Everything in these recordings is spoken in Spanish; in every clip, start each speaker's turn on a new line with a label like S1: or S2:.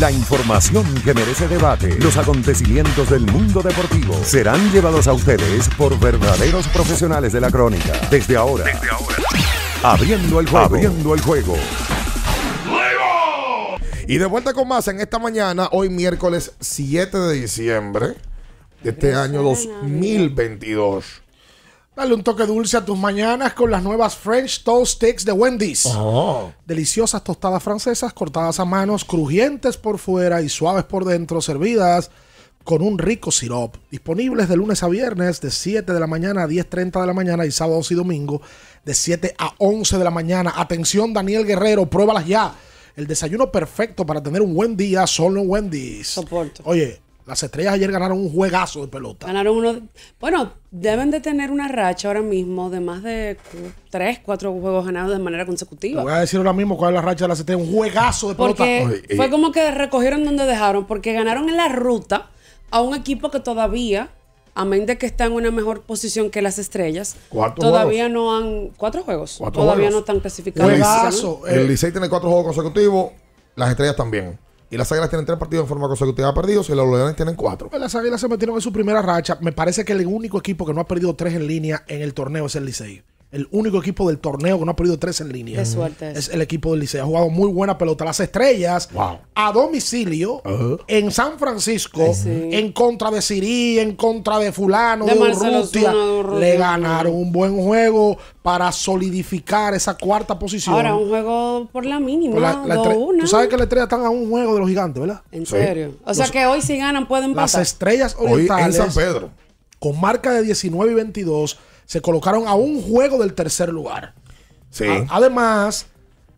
S1: La información que merece debate, los acontecimientos del mundo deportivo serán llevados a ustedes por verdaderos profesionales de la crónica. Desde ahora, abriendo el juego. Abriendo el juego. Y de vuelta con más en esta mañana, hoy miércoles 7 de diciembre de este año 2022.
S2: Dale un toque dulce a tus mañanas con las nuevas French Toast Sticks de Wendy's. Oh. Deliciosas tostadas francesas cortadas a manos, crujientes por fuera y suaves por dentro, servidas con un rico sirop. Disponibles de lunes a viernes de 7 de la mañana a 10.30 de la mañana y sábados y domingo de 7 a 11 de la mañana. Atención Daniel Guerrero, pruébalas ya. El desayuno perfecto para tener un buen día solo en Wendy's. Oye, las estrellas ayer ganaron un juegazo de pelota.
S3: Ganaron uno. bueno, deben de tener una racha ahora mismo de más de tres, cuatro juegos ganados de manera consecutiva. voy
S2: a decir ahora mismo cuál es la racha de las estrellas. Un juegazo de pelota. fue
S3: como que recogieron donde dejaron, porque ganaron en la ruta a un equipo que todavía, a menos de que está en una mejor posición que las estrellas, todavía no han. Cuatro juegos. todavía no están clasificados. Juegazo. El
S1: Licey tiene cuatro juegos consecutivos, las estrellas también. Y las Águilas tienen tres partidos en forma consecutiva perdido, y los Leones tienen cuatro.
S2: Las Águilas se metieron en su primera racha. Me parece que el único equipo que no ha perdido tres en línea en el torneo es el Licey el único equipo del torneo que no ha perdido tres en línea. Es el equipo del Liceo. Ha jugado muy buena pelota. Las estrellas a domicilio ah. en San Francisco, en contra de Sirí, en contra de Fulano, de, de, Le ganaron un buen juego para solidificar esa cuarta posición. Ahora, un
S3: juego por la mínima. Tú
S2: sabes que las estrellas están a un juego de los gigantes, ¿verdad? En serio. O sea que
S3: hoy, si ganan, pueden pasar. Las estrellas
S2: orientales. Hoy en San Pedro. Con marca de 19 y 22 se colocaron a un juego del tercer lugar. Sí. además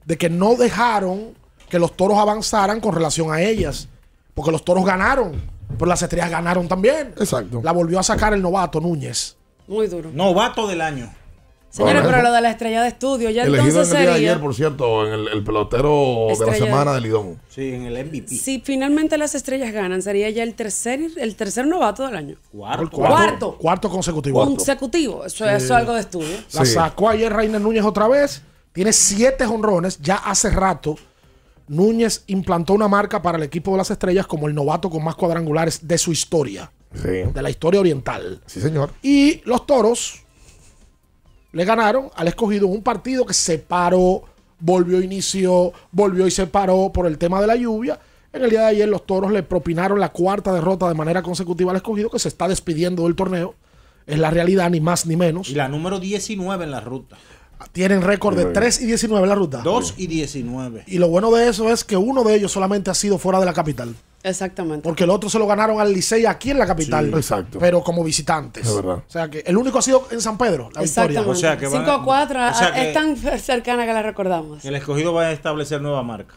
S2: de que no dejaron que los toros avanzaran con relación a ellas, porque los toros ganaron, pero las estrellas ganaron también. Exacto. La volvió a sacar el novato Núñez. Muy duro. Novato del año.
S1: Señores, pero lo de
S3: la estrella de estudio ya entonces en el día de ayer,
S1: por cierto, en el, pelotero de la
S3: semana de
S2: Lidón. Sí, en el MVP. Si
S3: finalmente las estrellas ganan, sería ya el tercer el tercer novato del año.
S2: Cuarto. Cuarto. Cuarto consecutivo.
S3: Consecutivo. Eso, es algo de estudio. La
S2: sacó ayer Reina Núñez otra vez. Tiene siete honrones. Ya hace rato, Núñez implantó una marca para el equipo de las estrellas como el novato con más cuadrangulares de su historia. Sí. De la historia oriental. Sí, señor. Y los toros le ganaron al escogido un partido que se paró, volvió, inició, volvió y se paró por el tema de la lluvia. En el día de ayer los toros le propinaron la cuarta derrota de manera consecutiva al escogido que se está despidiendo del torneo. Es la realidad, ni más ni menos. Y la número 19 en la ruta. Tienen récord de 3 y 19 en la ruta. 2 y 19. Y lo bueno de eso es que uno de ellos solamente ha sido fuera de la capital. Exactamente. Porque el otro se lo ganaron al Licey aquí en la capital. Pero como visitantes. O sea que el único ha sido en San Pedro, la victoria. O sea que 5 a 4 es
S3: tan cercana que la recordamos.
S2: El escogido va a establecer nueva marca.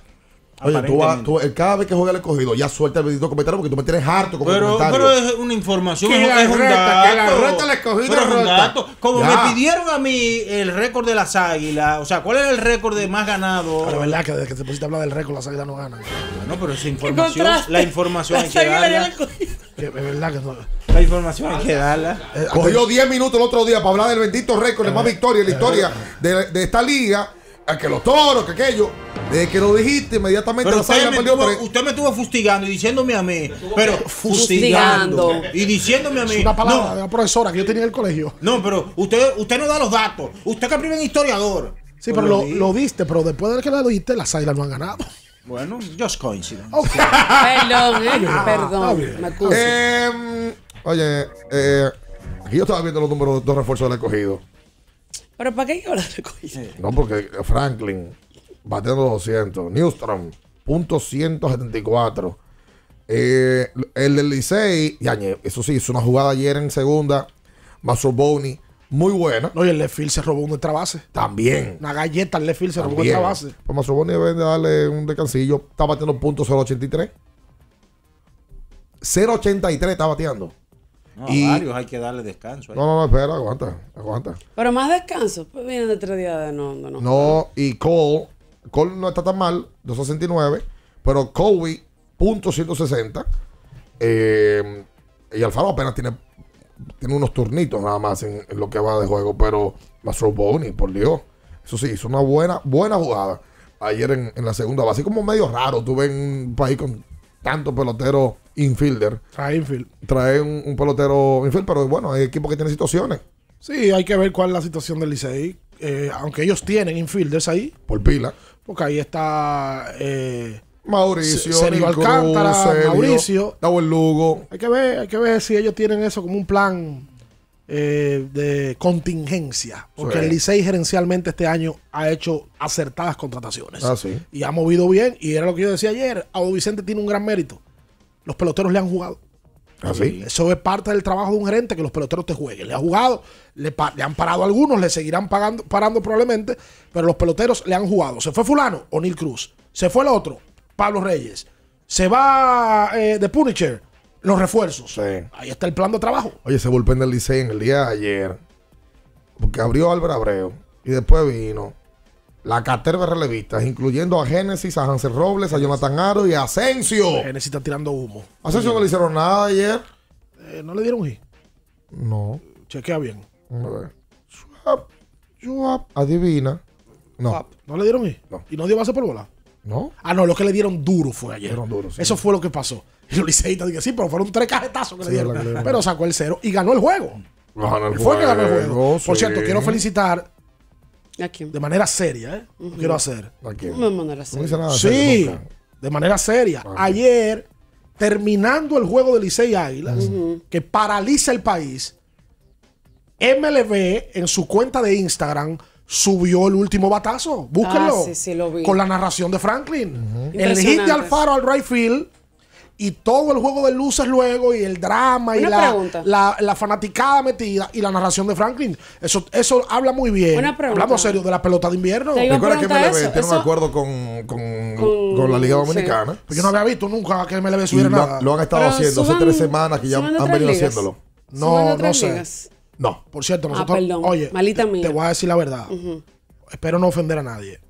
S1: Oye, tú, vas, tú cada vez que juega el escogido, ya suelta el bendito comentario porque tú me tienes harto con pero, comentario. Pero es una información, que es un dato.
S2: Como me pidieron a mí el récord de las águilas, o sea, ¿cuál es el récord de más ganado? La verdad que desde que se pusiste a hablar del récord, las águilas no ganan. No, pero es información, la información hay que darla. es eh, verdad que
S1: La información hay que darla. Cogió 10 minutos el otro día para hablar del bendito récord de eh, más victoria en la eh, historia de esta liga a que los toros, que aquello. Desde que lo dijiste, inmediatamente la usted, me
S2: usted me estuvo fustigando y diciéndome a mí, pero fustigando, y diciéndome a mí. Es una palabra de una profesora que yo tenía en el colegio. No, pero usted, usted no da los datos. Usted que es historiador. Sí, pero lo, pues viste pero después de que lo dijiste las águilas no han ganado. Bueno, just coincidence. perdón, ¿eh? perdón. Me
S1: em, eh, oye, yo estaba viendo los números de refuerzos del escogido.
S3: Pero ¿para qué hablar de No,
S1: porque Franklin, bateando 200, Newstrom, punto 174. Eh, el del Licey, eso sí, hizo una jugada ayer en segunda. Masurboni muy buena. No, y el Lefil se robó nuestra base. También. Una galleta el Lefil se robó extra base. Pues Mazzoboni debe darle un descansillo. Está bateando punto .083. 0.83 está bateando.
S2: No, varios hay que darle descanso. No, no, espera, aguanta, aguanta.
S1: Pero más descanso,
S3: pues viene de tres días de no, no.
S1: No, y Cole, Cole no está tan mal, 269, pero Kobe, punto 160. Eh, y Alfaro apenas tiene, tiene unos turnitos nada más en, lo que va de juego, pero Mastro Boney, por Dios. Eso sí, hizo una buena, buena jugada ayer en, en la segunda base. como medio raro, tuve ves un país con tantos peloteros infielder. Trae infield. Trae un, pelotero infield, pero bueno, hay equipos que tienen situaciones.
S2: Sí, hay que ver cuál es la situación del Licey. Eh, aunque ellos tienen infielders ahí. Por pila. Porque ahí está eh, Mauricio, Sergio Mauricio. el Lugo. Hay que, ver, que ver si ellos tienen eso como un plan eh, de contingencia. Porque el Licey gerencialmente este año ha hecho acertadas contrataciones. Ah, y ha movido bien. Y era lo que yo decía ayer. Audo Vicente tiene un gran mérito los peloteros le han jugado. ¿Así? ¿Ah, eh, eso es parte del trabajo de un gerente que los peloteros te jueguen. Le ha jugado, le, han parado algunos, le seguirán pagando, parando probablemente, pero los peloteros le han jugado. Se fue Fulano, O'Neill Cruz. Se fue el otro, Pablo Reyes. Se va eh, de Punisher, los refuerzos. Sí. Ahí está el plan de trabajo.
S1: Oye, se en el Licey en el día de
S2: ayer, porque abrió Álvaro
S1: Abreu y después vino la caterva relevistas, incluyendo a Génesis, a Hansel Robles, a Jonathan Aro y a Asensio.
S2: Génesis está tirando humo. Asensio no le hicieron
S1: nada ayer.
S2: Eh, ¿No le dieron hit? No. Chequea bien. A ver. Swap, swap,
S1: adivina. No.
S2: ¿No le dieron hit? No. ¿Y no dio base por bola? ¿No? Ah, no, lo que le dieron duro fue ayer. Dieron duro, sí. Eso fue lo que pasó. Y los liceitas dije, sí, pero fueron tres cajetazos que le dieron. pero sacó el cero y ganó el juego. Ganó el, juego. Fue que ganó el juego. Por cierto, quiero felicitar de manera seria, ¿eh? Quiero hacer. de manera seria. No dice nada sí, de manera seria. Ayer, terminando el juego de Licey Águilas, que paraliza el país, MLB en su cuenta de Instagram subió el último batazo. Búsquenlo. Ah, sí, sí, lo vi. Con la narración de Franklin. Uh
S3: El de Alfaro
S2: al right field y todo el juego de luces luego y el drama y la, la, fanaticada metida y la narración de Franklin. Eso eso habla muy bien. Hablamos serio de la pelota de invierno. Recuerda que MLB tiene un
S1: acuerdo con, con, la Liga Dominicana. Pues
S2: yo no había visto nunca que MLB subiera lo, nada. Lo han estado haciendo hace tres semanas que ya han venido haciéndolo. No, no sé. No, por cierto, ah, nosotros. oye, Malita mía. te voy a decir la verdad. Espero no ofender a nadie.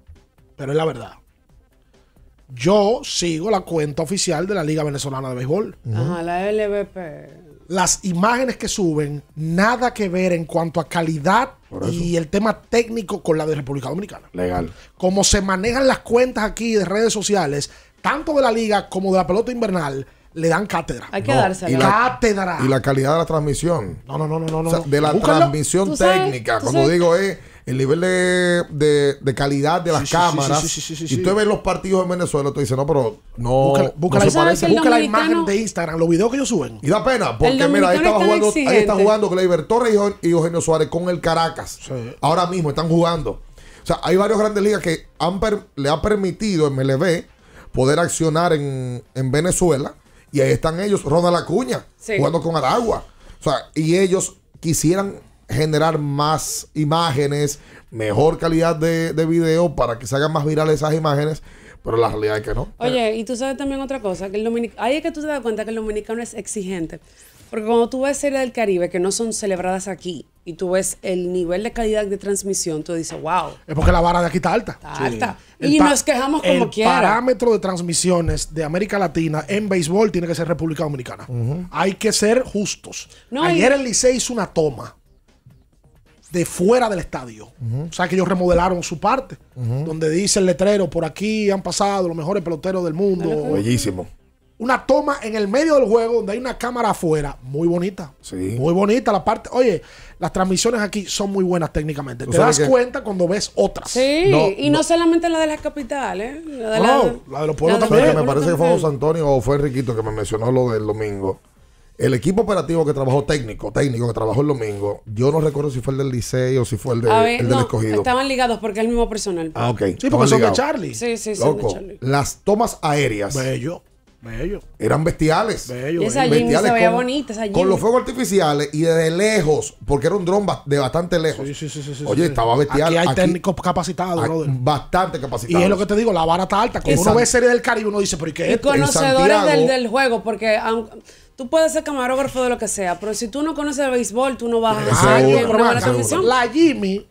S2: Pero es la verdad yo sigo la cuenta oficial de la Liga Venezolana de Béisbol. Ajá, la LBP. Las imágenes que suben, nada que ver en cuanto a calidad y el tema técnico con la de República Dominicana. Legal. Como se manejan las cuentas aquí de redes sociales, tanto de la liga como de la pelota invernal, le dan cátedra. Hay que darse y la, cátedra.
S1: Y la calidad de la transmisión. No, no, no, no, no. de la transmisión técnica. Como digo, es el nivel de, de, calidad de las cámaras. Si usted y tú ves los partidos en Venezuela, usted dice, no, pero no. Busca, la, busca la, imagen de Instagram, los videos que ellos suben. Y da pena, porque mira, ahí estaba jugando, ahí están jugando Gleyber Torres y, Eugenio Suárez con el Caracas. Ahora mismo están jugando. O sea, hay varias grandes ligas que han le han permitido MLB poder accionar en, en Venezuela. Y ahí están ellos, Ronald Acuña, jugando con Aragua. O sea, y ellos quisieran generar más imágenes, mejor calidad de, de video para que se hagan más virales esas imágenes. Pero la realidad es que
S2: no.
S3: Oye, y tú sabes también otra cosa, que el dominicano, ahí es que tú te das cuenta que el dominicano es exigente. Porque cuando tú ves series del Caribe que no son celebradas aquí y tú ves el nivel de calidad de transmisión, tú dices, wow.
S2: Es porque la vara de aquí está alta. Está alta. y nos quejamos como quiera. El parámetro de transmisiones de América Latina en béisbol tiene que ser República Dominicana. Hay que ser justos. Ayer el Licey hizo una toma de fuera del estadio. O sea que ellos remodelaron su parte, donde dice el letrero, por aquí han pasado los mejores peloteros del mundo. Bellísimo. Una toma en el medio del juego donde hay una cámara afuera, muy bonita. Sí. Muy bonita la parte. Oye, las transmisiones aquí son muy buenas técnicamente. Te das cuenta cuando ves otras. Sí, y no,
S3: solamente la de las capitales. Eh, no,
S2: la, de
S1: los pueblos también. me parece que fue José Antonio o fue Riquito que me mencionó lo del domingo el equipo operativo que trabajó técnico, técnico que trabajó el domingo, yo no recuerdo si fue el del Liceo o si fue el, del escogido. Estaban
S3: ligados porque es el mismo personal. Ah, ok. Sí, porque son de Charlie. Sí, sí, Loco, son
S1: de Charlie. Las tomas aéreas. Bello. Bello. Eran bestiales. Bello. Y esa bestiales se veía con, bonita, esa Con los fuegos artificiales y de lejos, porque era un dron de bastante lejos. Sí, sí, sí, Oye, estaba bestial. Aquí hay
S2: técnicos capacitados, brother. Bastante capacitados. Y es lo que te digo, la vara está alta. Cuando uno ve serie del Caribe, uno dice, pero ¿y qué es esto? conocedores del,
S3: del, juego, porque... Aunque, Tú puedes ser camarógrafo de lo que sea, pero si tú no conoces el béisbol, tú no vas a alguien, una la transmisión. La Jimmy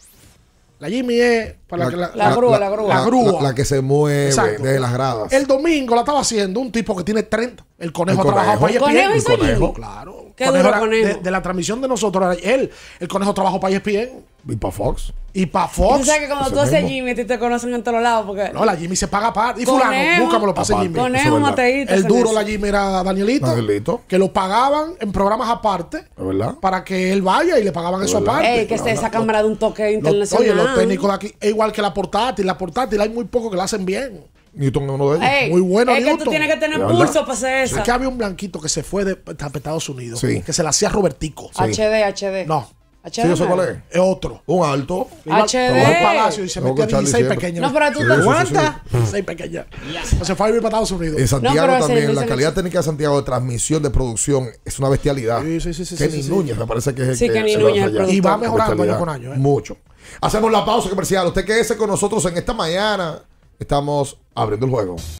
S2: la Jimmy es para la, que grúa, la, grúa. La, grúa.
S1: La, que se mueve desde las gradas. El
S2: domingo la estaba haciendo un tipo que tiene 30. El conejo trabajó para ESPN. ¿El conejo? Claro. Qué duro conejo. De, de, la transmisión de nosotros, él, el conejo trabajó para ESPN. Y para Fox. Y para Fox. O sea que cuando tú haces
S3: Jimmy, a ti te conocen en todos lados. Porque no, la Jimmy se paga aparte. Y fulano, búscame nunca me lo pasé Jimmy. Conejo, Mateito. El duro la
S2: Jimmy era Danielito. Danielito. Que lo pagaban en programas aparte. ¿Verdad? Para que él vaya y le pagaban eso aparte. Ey, que esté esa cámara de un toque internacional. oye, los técnicos de aquí es igual que la portátil. La portátil hay muy pocos que la hacen bien.
S1: Newton es uno
S2: de ellos. Muy bueno. Es que tú tienes que tener pulso para hacer eso. Es que había un blanquito que se fue de, Estados Unidos. Que se la hacía Robertico. HD, HD. No.
S3: Sí, eso cuál es.
S2: Es otro. Un alto. HD. palacio y se 16 pequeñas. No, pero tú te aguantas. 16 pequeñas.
S1: O sea, fue a vivir para En Santiago también. La calidad técnica de Santiago de transmisión, de producción, es una bestialidad. Sí, sí, sí. Kenny Núñez me parece que es el Sí, Kenny Núñez. Y va mejorando año con año. ¿eh? Mucho. Hacemos la pausa comercial. Usted quédese con nosotros en esta mañana. Estamos abriendo el juego.